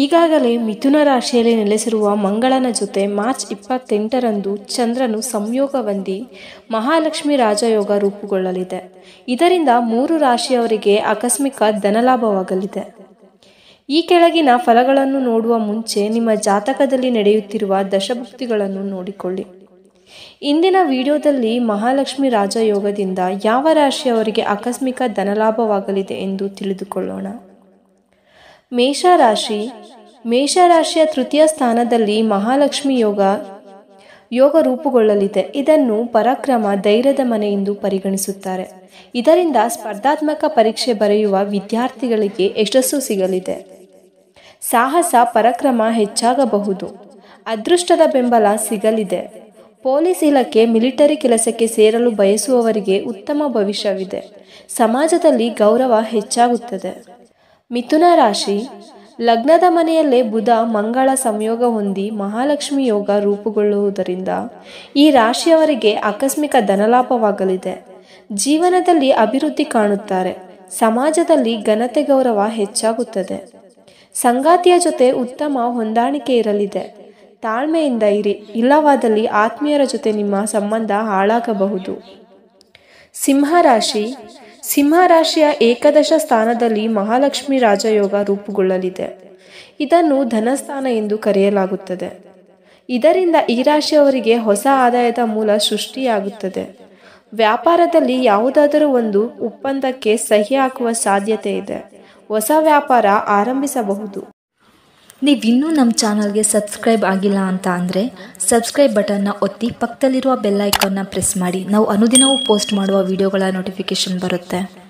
ಈಗಾಗಲೇ ಮಿಥುನ ರಾಶಿಯಲ್ಲಿ ನೆಲೆಸಿರುವ ಮಂಗಳನ ಜೊತೆ ಮಾರ್ಚ್ ಇಪ್ಪತ್ತೆಂಟರಂದು ಚಂದ್ರನು ಸಂಯೋಗ ಹೊಂದಿ ಮಹಾಲಕ್ಷ್ಮಿ ರಾಜಯೋಗ ರೂಪುಗೊಳ್ಳಲಿದೆ ಇದರಿಂದ ಮೂರು ರಾಶಿಯವರಿಗೆ ಆಕಸ್ಮಿಕ ಧನಲಾಭವಾಗಲಿದೆ ಈ ಕೆಳಗಿನ ಫಲಗಳನ್ನು ನೋಡುವ ಮುಂಚೆ ನಿಮ್ಮ ಜಾತಕದಲ್ಲಿ ನಡೆಯುತ್ತಿರುವ ದಶಭುಕ್ತಿಗಳನ್ನು ನೋಡಿಕೊಳ್ಳಿ ಇಂದಿನ ವಿಡಿಯೋದಲ್ಲಿ ಮಹಾಲಕ್ಷ್ಮಿ ರಾಜಯೋಗದಿಂದ ಯಾವ ರಾಶಿಯವರಿಗೆ ಆಕಸ್ಮಿಕ ಧನಲಾಭವಾಗಲಿದೆ ಎಂದು ತಿಳಿದುಕೊಳ್ಳೋಣ ಮೇಷರಾಶಿ ಮೇಷರಾಶಿಯ ತೃತೀಯ ಸ್ಥಾನದಲ್ಲಿ ಮಹಾಲಕ್ಷ್ಮಿ ಯೋಗ ಯೋಗ ರೂಪುಗೊಳ್ಳಲಿದೆ ಇದನ್ನು ಪರಾಕ್ರಮ ಧೈರ್ಯದ ಮನೆ ಎಂದು ಪರಿಗಣಿಸುತ್ತಾರೆ ಇದರಿಂದ ಸ್ಪರ್ಧಾತ್ಮಕ ಪರೀಕ್ಷೆ ಬರೆಯುವ ವಿದ್ಯಾರ್ಥಿಗಳಿಗೆ ಯಶಸ್ಸು ಸಿಗಲಿದೆ ಸಾಹಸ ಪರಾಕ್ರಮ ಹೆಚ್ಚಾಗಬಹುದು ಅದೃಷ್ಟದ ಬೆಂಬಲ ಸಿಗಲಿದೆ ಪೊಲೀಸ್ ಇಲಾಖೆ ಮಿಲಿಟರಿ ಕೆಲಸಕ್ಕೆ ಸೇರಲು ಬಯಸುವವರಿಗೆ ಉತ್ತಮ ಭವಿಷ್ಯವಿದೆ ಸಮಾಜದಲ್ಲಿ ಗೌರವ ಹೆಚ್ಚಾಗುತ್ತದೆ ಮಿಥುನ ರಾಶಿ ಲಗ್ನದ ಮನೆಯಲ್ಲೇ ಬುಧ ಮಂಗಳ ಸಂಯೋಗ ಹೊಂದಿ ಮಹಾಲಕ್ಷ್ಮಿ ಯೋಗ ರೂಪುಗೊಳ್ಳುವುದರಿಂದ ಈ ರಾಶಿಯವರಿಗೆ ಆಕಸ್ಮಿಕ ಧನಲಾಭವಾಗಲಿದೆ ಜೀವನದಲ್ಲಿ ಅಭಿವೃದ್ಧಿ ಕಾಣುತ್ತಾರೆ ಸಮಾಜದಲ್ಲಿ ಘನತೆ ಗೌರವ ಹೆಚ್ಚಾಗುತ್ತದೆ ಸಂಗಾತಿಯ ಜೊತೆ ಉತ್ತಮ ಹೊಂದಾಣಿಕೆ ಇರಲಿದೆ ತಾಳ್ಮೆಯಿಂದ ಇರಿ ಇಲ್ಲವಾದಲ್ಲಿ ಆತ್ಮೀಯರ ಜೊತೆ ನಿಮ್ಮ ಸಂಬಂಧ ಹಾಳಾಗಬಹುದು ಸಿಂಹ ರಾಶಿ ಸಿಂಹರಾಶಿಯ ಏಕದಶ ಸ್ಥಾನದಲ್ಲಿ ಮಹಾಲಕ್ಷ್ಮಿ ರಾಜಯೋಗ ರೂಪುಗೊಳ್ಳಲಿದೆ ಇದನ್ನು ಧನಸ್ಥಾನ ಎಂದು ಕರೆಯಲಾಗುತ್ತದೆ ಇದರಿಂದ ಈ ರಾಶಿಯವರಿಗೆ ಹೊಸ ಆದಾಯದ ಮೂಲ ಸೃಷ್ಟಿಯಾಗುತ್ತದೆ ವ್ಯಾಪಾರದಲ್ಲಿ ಯಾವುದಾದರೂ ಒಂದು ಒಪ್ಪಂದಕ್ಕೆ ಸಹಿ ಹಾಕುವ ಸಾಧ್ಯತೆ ಇದೆ ಹೊಸ ವ್ಯಾಪಾರ ಆರಂಭಿಸಬಹುದು ನೀವಿನ್ನೂ ನಮ್ಮ ಚಾನಲ್ಗೆ ಸಬ್ಸ್ಕ್ರೈಬ್ ಆಗಿಲ್ಲ ಅಂತ ಅಂದರೆ ಸಬ್ಸ್ಕ್ರೈಬ್ ಬಟನ್ನ ಒತ್ತಿ ಪಕ್ಕದಲ್ಲಿರುವ ಬೆಲ್ಲೈಕನ್ನ ಪ್ರೆಸ್ ಮಾಡಿ ನಾವು ಅನುದಿನವೂ ಪೋಸ್ಟ್ ಮಾಡುವ ವಿಡಿಯೋಗಳ ನೋಟಿಫಿಕೇಷನ್ ಬರುತ್ತೆ